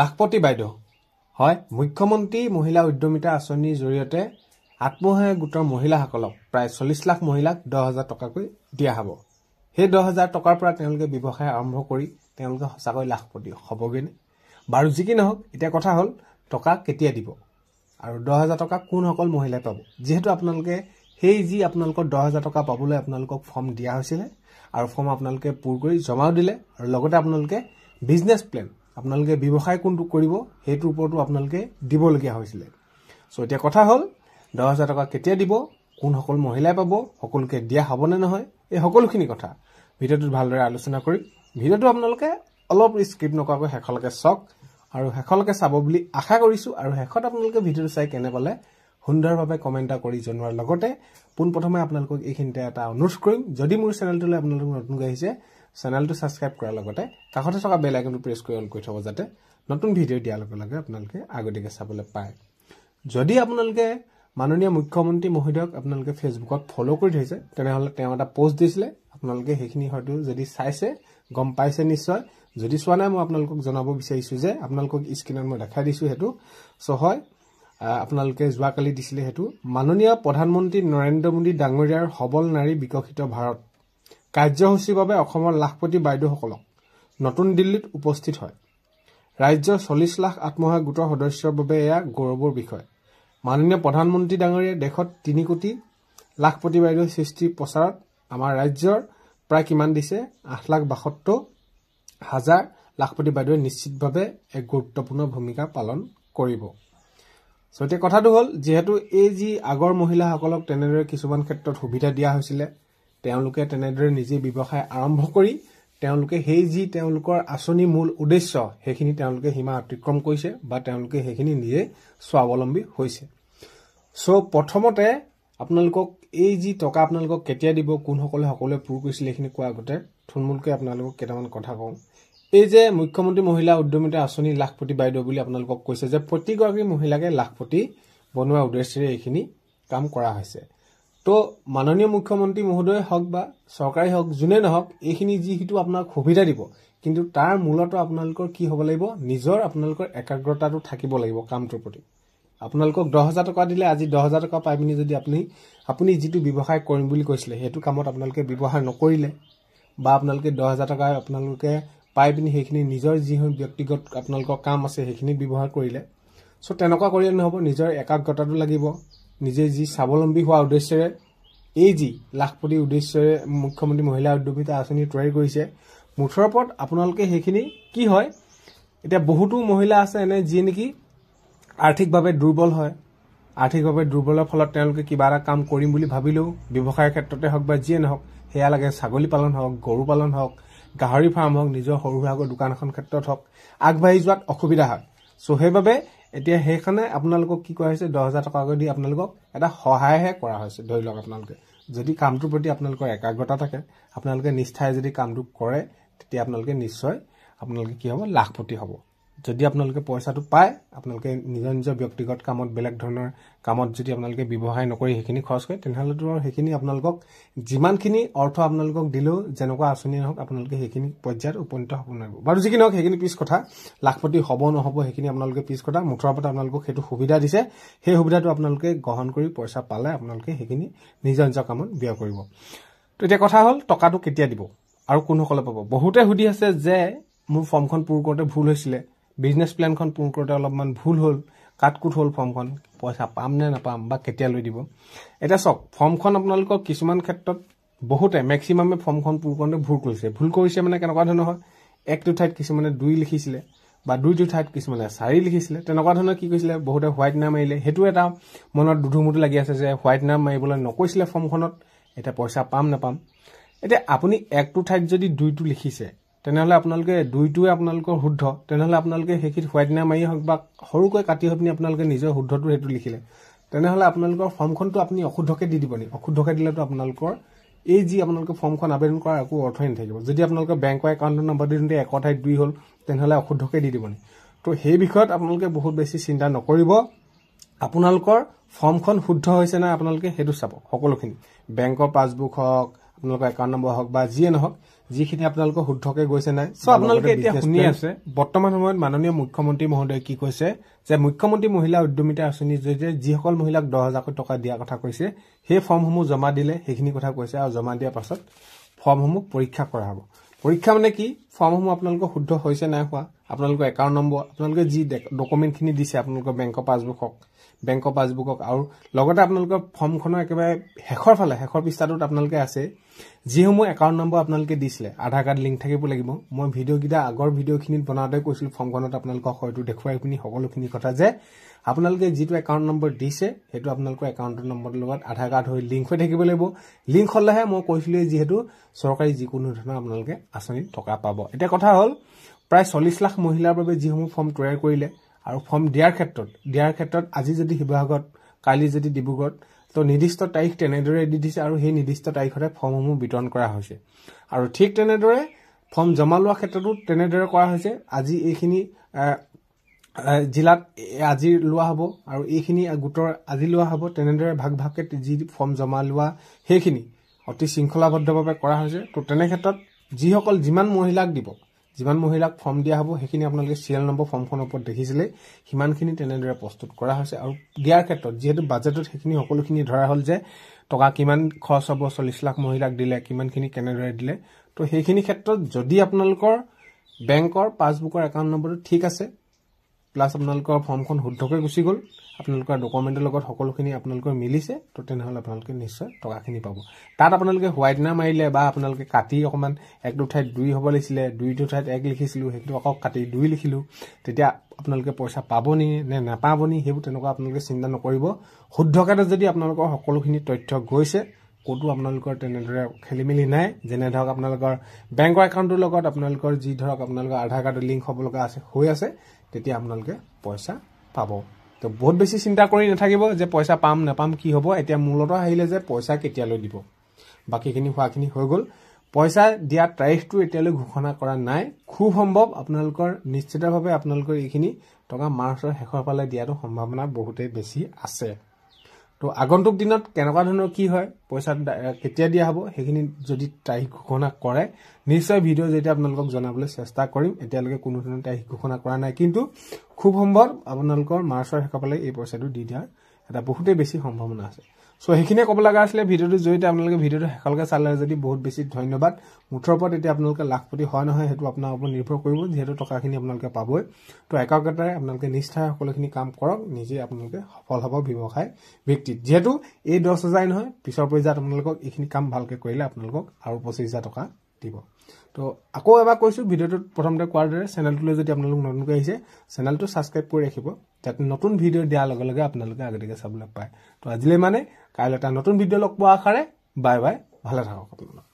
লাখপতি বাইদেউ হয় মুখ্যমন্ত্ৰী মহিলা উদ্যমিতা আঁচনিৰ জৰিয়তে আত্মসহায়ক গোটৰ মহিলাসকলক প্ৰায় চল্লিছ লাখ মহিলাক দহ হাজাৰ টকাকৈ দিয়া হ'ব সেই দহ হাজাৰ টকাৰ পৰা তেওঁলোকে ব্যৱসায় আৰম্ভ কৰি তেওঁলোকে সঁচাকৈ লাখপতি হ'বগৈনে বাৰু যি কি নহওক এতিয়া কথা হ'ল টকা কেতিয়া দিব আৰু দহ হাজাৰ টকা কোনসকল মহিলাই পাব যিহেতু আপোনালোকে সেই যি আপোনালোকৰ দহ হাজাৰ টকা পাবলৈ আপোনালোকক ফৰ্ম দিয়া হৈছিলে আৰু ফৰ্ম আপোনালোকে পূৰ কৰি জমাও দিলে আৰু লগতে আপোনালোকে বিজনেছ প্লেন আপোনালোকে ব্যৱসায় কোনটো কৰিব সেইটোৰ ওপৰতো আপোনালোকে দিবলগীয়া হৈছিলে চ' এতিয়া কথা হ'ল দহ হাজাৰ টকা কেতিয়া দিব কোনসকল মহিলাই পাব সকলোকে দিয়া হ'বনে নহয় এই সকলোখিনি কথা ভিডিঅ'টোত ভালদৰে আলোচনা কৰিম ভিডিঅ'টো আপোনালোকে অলপ স্ক্ৰিপ নকৰাকৈ শেষলৈকে চাওক আৰু শেষলৈকে চাব বুলি আশা কৰিছোঁ আৰু শেষত আপোনালোকে ভিডিঅ'টো চাই কেনে পালে সুন্দৰভাৱে কমেণ্ট এটা কৰি জনোৱাৰ লগতে পোনপ্ৰথমে আপোনালোকক এইখিনিতে এটা অনুৰোধ কৰিম যদি মোৰ চেনেলটোলৈ আপোনালোক নতুনকৈ আহিছে চেনেলটো ছাবস্ক্ৰাইব কৰাৰ লগতে কাষতে থকা বেল আইকনটো প্ৰেছ কৰি অন কৰি থ'ব যাতে নতুন ভিডিঅ' দিয়াৰ লগে লগে আপোনালোকে আগতীয়াকৈ চাবলৈ পায় যদি আপোনালোকে মাননীয় মুখ্যমন্ত্ৰী মহোদয়ক আপোনালোকে ফেচবুকত ফ'ল' কৰি থৈছে তেনেহ'লে তেওঁ এটা পষ্ট দিছিলে আপোনালোকে সেইখিনি হয়তো যদি চাইছে গম পাইছে নিশ্চয় যদি চোৱা নাই মই আপোনালোকক জনাব বিচাৰিছোঁ যে আপোনালোকক স্ক্ৰীণত মই দেখাই দিছোঁ সেইটো চ' হয় আপোনালোকে যোৱাকালি দিছিলে সেইটো মাননীয় প্ৰধানমন্ত্ৰী নৰেন্দ্ৰ মোদী ডাঙৰীয়াৰ সবল নাৰী বিকশিত ভাৰত কাৰ্যসূচীৰ বাবে অসমৰ লাখপতি বাইদেউসকলক নতুন দিল্লীত উপস্থিত হয় ৰাজ্যৰ চল্লিছ লাখ আত্মসহায়ক গোটৰ সদস্যৰ বাবে এয়া গৌৰৱৰ বিষয় মাননীয় প্ৰধানমন্ত্ৰী ডাঙৰীয়াই দেশত তিনি কোটি লাখপতি বাইদেউ সৃষ্টি প্ৰচাৰত আমাৰ ৰাজ্যৰ প্ৰায় কিমান দিছে আঠ লাখ বাসত্তৰ হাজাৰ লাখপতি বাইদেৱে নিশ্চিতভাৱে এক গুৰুত্বপূৰ্ণ ভূমিকা পালন কৰিব চ' এতিয়া কথাটো হ'ল যিহেতু এই যি আগৰ মহিলাসকলক তেনেদৰে কিছুমান ক্ষেত্ৰত সুবিধা দিয়া হৈছিলে তেওঁলোকে তেনেদৰে নিজে ব্যৱসায় আৰম্ভ কৰি তেওঁলোকে সেই যি তেওঁলোকৰ আঁচনি মূল উদ্দেশ্য সেইখিনি তেওঁলোকে সীমা অতিক্ৰম কৰিছে বা তেওঁলোকে সেইখিনি নিজে স্বাৱলম্বী হৈছে চ' প্ৰথমতে আপোনালোকক এই যি টকা আপোনালোকক কেতিয়া দিব কোনসকলে সকলোৱে পূৰ কৰিছিলে এইখিনি কোৱাৰ আগতে থুলমূলকৈ আপোনালোকক কেইটামান কথা কওঁ এই যে মুখ্যমন্ত্ৰী মহিলা উদ্যমিতা আঁচনি লাখপতি বাইদেউ বুলি আপোনালোকক কৈছে যে প্ৰতিগৰাকী মহিলাকে লাখপতি বনোৱাৰ উদ্দেশ্যেৰে এইখিনি কাম কৰা হৈছে তো মাননীয় মুখ্যমন্ত্ৰী মহোদয় হওক বা চৰকাৰী হওক যোনে নহওক এইখিনি যিহেতু আপোনাক সুবিধা দিব কিন্তু তাৰ মূলত আপোনালোকৰ কি হ'ব লাগিব নিজৰ আপোনালোকৰ একাগ্ৰতাটো থাকিব লাগিব কামটোৰ প্ৰতি আপোনালোকক দহ হাজাৰ টকা দিলে আজি দহ হাজাৰ টকা পাই পিনি যদি আপুনি আপুনি যিটো ব্যৱসায় কৰিম বুলি কৈছিলে সেইটো কামত আপোনালোকে ব্যৱহাৰ নকৰিলে বা আপোনালোকে দহ হাজাৰ টকা আপোনালোকে পাই পিনি সেইখিনি নিজৰ যি ব্যক্তিগত আপোনালোকৰ কাম আছে সেইখিনি ব্যৱহাৰ কৰিলে চ' তেনেকুৱা কৰিলে নহ'ব নিজৰ একাগ্ৰতাটো লাগিব নিজে যি স্বাৱলম্বী হোৱা উদ্দেশ্যৰে এই যি লাখপতি উদ্দেশ্যৰে মুখ্যমন্ত্ৰী মহিলা উদ্যোগিতা আঁচনি তৈয়াৰী কৰিছে মুঠৰ ওপৰত আপোনালোকে সেইখিনি কি হয় এতিয়া বহুতো মহিলা আছে এনে যিয়ে নেকি আৰ্থিকভাৱে দুৰ্বল হয় আৰ্থিকভাৱে দুৰ্বলৰ ফলত তেওঁলোকে কিবা এটা কাম কৰিম বুলি ভাবিলেও ব্যৱসায়ৰ ক্ষেত্ৰতে হওক বা যিয়ে নহওক সেয়া লাগে ছাগলী পালন হওক গৰু পালন হওক গাহৰি ফাৰ্ম হওক নিজৰ সৰু সুৰাকৈ দোকান এখন ক্ষেত্ৰত হওক আগবাঢ়ি যোৱাত অসুবিধা হয় চ' সেইবাবে এতিয়া সেইখনে আপোনালোকক কি কৰা হৈছে দহ হাজাৰ টকাকৈ দি আপোনালোকক এটা সহায়হে কৰা হৈছে ধৰি লওক আপোনালোকে যদি কামটোৰ প্ৰতি আপোনালোকৰ একাগ্ৰতা থাকে আপোনালোকে নিষ্ঠাই যদি কামটো কৰে তেতিয়া আপোনালোকে নিশ্চয় আপোনালোকে কি হ'ব লাখপতি হ'ব যদি আপোনালোকে পইচাটো পায় আপোনালোকে নিজৰ নিজৰ ব্যক্তিগত কামত বেলেগ ধৰণৰ কামত যদি আপোনালোকে ব্যৱসায় নকৰি সেইখিনি খৰচ কৰে তেনেহ'লেতো আৰু সেইখিনি আপোনালোকক যিমানখিনি অৰ্থ আপোনালোকক দিলেও যেনেকুৱা আঁচনি নহওক আপোনালোকে সেইখিনি পৰ্যায়ত উপনীত হ'ব নোৱাৰিব বাৰু যিখিনি হওক সেইখিনি পিছ কথা লাখপতি হ'ব নহ'ব সেইখিনি আপোনালোকে পিছ কথা মুঠৰ ওপৰত আপোনালোকক সেইটো সুবিধা দিছে সেই সুবিধাটো আপোনালোকে গ্ৰহণ কৰি পইচা পালে আপোনালোকে সেইখিনি নিজৰ নিজৰ কামত ব্যয় কৰিব তো এতিয়া কথা হ'ল টকাটো কেতিয়া দিব আৰু কোনসকলে পাব বহুতে সুধি আছে যে মোৰ ফৰ্মখন পূৰ কৰোঁতে ভুল হৈছিলে বিজনেছ প্লেনখন পূৰণ কৰোঁতে অলপমান ভুল হ'ল কাটকুট হ'ল ফৰ্মখন পইচা পাম নে নাপাম বা কেতিয়ালৈ দিব এতিয়া চাওক ফৰ্মখন আপোনালোকৰ কিছুমান ক্ষেত্ৰত বহুতে মেক্সিমামে ফৰ্মখন পূৰ কৰোঁতে ভুল কৰিছে ভুল কৰিছে মানে কেনেকুৱা ধৰণৰ হয় একটো ঠাইত কিছুমানে দুই লিখিছিলে বা দুইটো ঠাইত কিছুমানে চাৰি লিখিছিলে তেনেকুৱা ধৰণৰ কি কৈছিলে বহুতে হোৱাইট নাম মাৰিলে সেইটো এটা মনত দুধুমুটি লাগি আছে যে হোৱাইট নাম মাৰিবলৈ নকৈছিলে ফৰ্মখনত এতিয়া পইচা পাম নাপাম এতিয়া আপুনি একটো ঠাইত যদি দুইটো লিখিছে তেনেহ'লে আপোনালোকে দুইটোৱে আপোনালোকৰ শুদ্ধ তেনেহ'লে আপোনালোকে সেইখিনি হোৱাইটনা মাৰিয়ে হওক বা সৰুকৈ কাটি হৈ পিনি আপোনালোকে নিজৰ শুদ্ধটো সেইটো লিখিলে তেনেহ'লে আপোনালোকৰ ফৰ্মখনটো আপুনি অশুদ্ধকে দি দিব নি অশুদ্ধকে দিলেতো আপোনালোকৰ এই যি আপোনালোকে ফৰ্মখন আবেদন কৰাৰ একো অৰ্থই নাথাকিব যদি আপোনালোকে বেংকৰ একাউণ্টৰ নম্বৰ দিওঁতে এক ঠাইত দুই হ'ল তেনেহ'লে অশুদ্ধকে দি দিব নি তো সেই বিষয়ত আপোনালোকে বহুত বেছি চিন্তা নকৰিব আপোনালোকৰ ফৰ্মখন শুদ্ধ হৈছে নাই আপোনালোকে সেইটো চাব সকলোখিনি বেংকৰ পাছবুক হওক আপোনালোকৰ একাউণ্ট নম্বৰ হওক বা যিয়ে নহওক যিখিনি আপোনালোকৰ শুদ্ধকে গৈছে নাই চ' আপোনালোকে এতিয়া শুনি আছে বৰ্তমান সময়ত মাননীয় মুখ্যমন্ত্ৰী মহোদয়ে কি কৈছে যে মুখ্যমন্ত্ৰী মহিলা উদ্যমিতা আঁচনিৰ জৰিয়তে যিসকল মহিলাক দহ হাজাৰকৈ টকা দিয়াৰ কথা কৈছে সেই ফৰ্মসমূহ জমা দিলে সেইখিনি কথা কৈছে আৰু জমা দিয়াৰ পাছত ফৰ্মসমূহ পৰীক্ষা কৰা হ'ব পৰীক্ষা মানে কি ফৰ্মসমূহ আপোনালোকৰ শুদ্ধ হৈছে নাই হোৱা আপোনালোকৰ একাউণ্ট নম্বৰ আপোনালোকে যি ডকুমেণ্টখিনি দিছে আপোনালোকৰ বেংকৰ পাছবুক হওক বেংকৰ পাছবুকক আৰু লগতে আপোনালোকৰ ফৰ্মখনৰ একেবাৰে শেষৰ ফালে শেষৰ পৃষ্ঠাটোত আপোনালোকে আছে যিসমূহ একাউণ্ট নম্বৰ আপোনালোকে দিছিলে আধাৰ কাৰ্ড লিংক থাকিব লাগিব মই ভিডিঅ'কেইটা আগৰ ভিডিঅ'খিনিত বনাওঁতে কৈছিলোঁ ফৰ্মখনত আপোনালোকক হয়তো দেখুৱাই পিনি সকলোখিনি কথা যে আপোনালোকে যিটো একাউণ্ট নম্বৰ দিছে সেইটো আপোনালোকৰ একাউণ্টৰ নম্বৰটোৰ লগত আধাৰ কাৰ্ড হৈ লিংক হৈ থাকিব লাগিব লিংক হ'লেহে মই কৈছিলোঁ যিহেতু চৰকাৰী যিকোনো ধৰণৰ আপোনালোকে আঁচনিত টকা পাব এতিয়া কথা হ'ল প্ৰায় চল্লিছ লাখ মহিলাৰ বাবে যিসমূহ ফৰ্ম তৈয়াৰ কৰিলে আৰু ফৰ্ম দিয়াৰ ক্ষেত্ৰত দিয়াৰ ক্ষেত্ৰত আজি যদি শিৱসাগৰত কালি যদি ডিব্ৰুগড়ত তো নিৰ্দিষ্ট তাৰিখ তেনেদৰে দি দিছে আৰু সেই নিৰ্দিষ্ট তাৰিখতে ফৰ্মসমূহ বিতৰণ কৰা হৈছে আৰু ঠিক তেনেদৰে ফৰ্ম জমা লোৱাৰ ক্ষেত্ৰতো তেনেদৰে কৰা হৈছে আজি এইখিনি জিলাত আজি লোৱা হ'ব আৰু এইখিনি গোটৰ আজি লোৱা হ'ব তেনেদৰে ভাগ ভাগকৈ যি ফৰ্ম জমা লোৱা সেইখিনি অতি শৃংখলাবদ্ধভাৱে কৰা হৈছে ত' তেনেক্ষেত্ৰত যিসকল যিমান মহিলাক দিব যিমান মহিলাক ফৰ্ম দিয়া হ'ব সেইখিনি আপোনালোকে চিৰিয়েল নম্বৰ ফৰ্মখনৰ ওপৰত দেখিছিলে সিমানখিনি তেনেদৰে প্ৰস্তুত কৰা হৈছে আৰু দিয়াৰ ক্ষেত্ৰত যিহেতু বাজেটত সেইখিনি সকলোখিনি ধৰা হ'ল যে টকা কিমান খৰচ হ'ব চল্লিছ লাখ মহিলাক দিলে কিমানখিনি কেনেদৰে দিলে তো সেইখিনি ক্ষেত্ৰত যদি আপোনালোকৰ বেংকৰ পাছবুকৰ একাউণ্ট নম্বৰটো ঠিক আছে প্লাছ আপোনালোকৰ ফৰ্মখন শুদ্ধকৈ গুচি গ'ল আপোনালোকৰ ডকুমেণ্টৰ লগত সকলোখিনি আপোনালোকৰ মিলিছে তো তেনেহ'লে আপোনালোকে নিশ্চয় টকাখিনি পাব তাত আপোনালোকে হোৱাইটনা মাৰিলে বা আপোনালোকে কাটি অকণমান একটো ঠাইত দুই হ'ব লাগিছিলে দুইটো ঠাইত এক লিখিছিলোঁ সেইটো আকৌ কাটি দুই লিখিলোঁ তেতিয়া আপোনালোকে পইচা পাব নি নে নাপাব নি সেইবোৰ তেনেকুৱা আপোনালোকে চিন্তা নকৰিব শুদ্ধকৈ যদি আপোনালোকৰ সকলোখিনি তথ্য গৈছে ক'তো আপোনালোকৰ তেনেদৰে খেলি মেলি নাই যেনে ধৰক আপোনালোকৰ বেংকৰ একাউণ্টটোৰ লগত আপোনালোকৰ যি ধৰক আপোনালোকৰ আধাৰ কাৰ্ডৰ লিংক হ'ব লগা আছে হৈ আছে তেতিয়া আপোনালোকে পইচা পাব তো বহুত বেছি চিন্তা কৰি নাথাকিব যে পইচা পাম নাপাম কি হ'ব এতিয়া মূলতো আহিলে যে পইচা কেতিয়ালৈ দিব বাকীখিনি হোৱাখিনি হৈ গ'ল পইচা দিয়া তাৰিখটো এতিয়ালৈ ঘোষণা কৰা নাই খুব সম্ভৱ আপোনালোকৰ নিশ্চিতভাৱে আপোনালোকৰ এইখিনি টকা মাৰ্চৰ শেষৰ ফালে দিয়াটো সম্ভাৱনা বহুতেই বেছি আছে তো আগন্তুক দিনত কেনেকুৱা ধৰণৰ কি হয় পইচা কেতিয়া দিয়া হ'ব সেইখিনি যদি তাৰিখ ঘোষণা কৰে নিশ্চয় ভিডিঅ' যেতিয়া আপোনালোকক জনাবলৈ চেষ্টা কৰিম এতিয়ালৈকে কোনো ধৰণৰ তাৰিখ ঘোষণা কৰা নাই কিন্তু খুব সম্ভৱ আপোনালোকৰ মাৰ্চৰ শেষৰ ফালে এই পইচাটো দি দিয়াৰ এটা বহুতেই বেছি সম্ভাৱনা আছে চ' সেইখিনিয়ে ক'ব লগা আছিলে ভিডিঅ'টোৰ জৰিয়তে আপোনালোকে ভিডিঅ'টো শেষলৈকে চালে যদি বহুত বেছি ধন্যবাদ মুঠৰ ওপৰত এতিয়া আপোনালোকে লাখপতি হয় নহয় সেইটো আপোনাৰ ওপৰত নিৰ্ভৰ কৰিব যিহেতু টকাখিনি আপোনালোকে পাবই তো একাগ্ৰতাৰে আপোনালোকে নিষ্ঠাই সকলোখিনি কাম কৰক নিজে আপোনালোকে সফল হ'ব ব্যৱসায় ভিত্তিত যিহেতু এই দহ হাজাৰ নহয় পিছৰ পৰ্যায়ত আপোনালোকক এইখিনি কাম ভালকৈ কৰিলে আপোনালোকক আৰু পঁচিছ হাজাৰ টকা দিব তো আকৌ এবাৰ কৈছোঁ ভিডিঅ'টোত প্ৰথমতে কোৱাৰ দৰে চেনেলটোলৈ যদি আপোনালোক নতুনকৈ আহিছে চেনেলটো ছাবস্ক্ৰাইব কৰি ৰাখিব যাতে নতুন ভিডিঅ' দিয়াৰ লগে লগে আপোনালোকে আগতীয়াকৈ চাবলৈ পায় তো আজিলৈ মানে কাইলৈ এটা নতুন ভিডিঅ' লগ পোৱা আশাৰে বাই বাই ভালে থাকক আপোনালোক